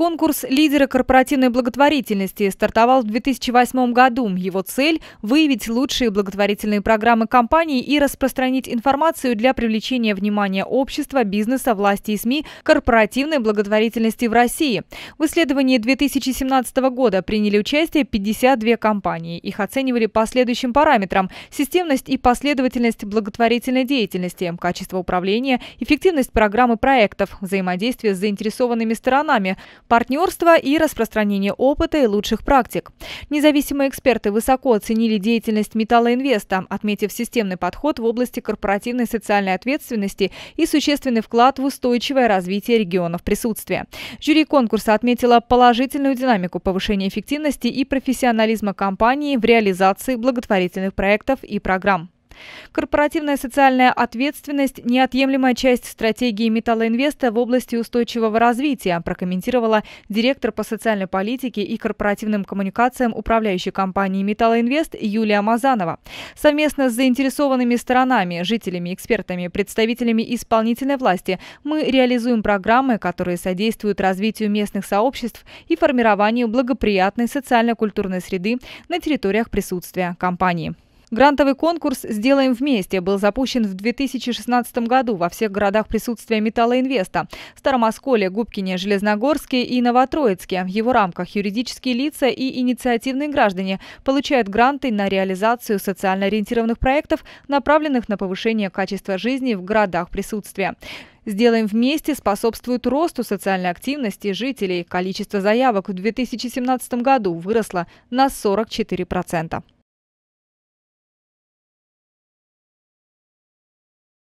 Конкурс «Лидеры корпоративной благотворительности» стартовал в 2008 году. Его цель – выявить лучшие благотворительные программы компаний и распространить информацию для привлечения внимания общества, бизнеса, власти и СМИ корпоративной благотворительности в России. В исследовании 2017 года приняли участие 52 компании. Их оценивали по следующим параметрам – системность и последовательность благотворительной деятельности, качество управления, эффективность программы проектов, взаимодействие с заинтересованными сторонами – партнерства и распространение опыта и лучших практик. Независимые эксперты высоко оценили деятельность Металлоинвеста, отметив системный подход в области корпоративной социальной ответственности и существенный вклад в устойчивое развитие регионов присутствия. Жюри конкурса отметило положительную динамику повышения эффективности и профессионализма компании в реализации благотворительных проектов и программ. Корпоративная социальная ответственность – неотъемлемая часть стратегии «Металлоинвеста» в области устойчивого развития, прокомментировала директор по социальной политике и корпоративным коммуникациям управляющей компании «Металлоинвест» Юлия Мазанова. Совместно с заинтересованными сторонами, жителями, экспертами, представителями исполнительной власти мы реализуем программы, которые содействуют развитию местных сообществ и формированию благоприятной социально-культурной среды на территориях присутствия компании. Грантовый конкурс «Сделаем вместе» был запущен в 2016 году во всех городах присутствия «Металлоинвеста» – Старомосколе, Губкине, Железногорске и Новотроицке. В его рамках юридические лица и инициативные граждане получают гранты на реализацию социально ориентированных проектов, направленных на повышение качества жизни в городах присутствия. «Сделаем вместе» способствует росту социальной активности жителей. Количество заявок в 2017 году выросло на 44%.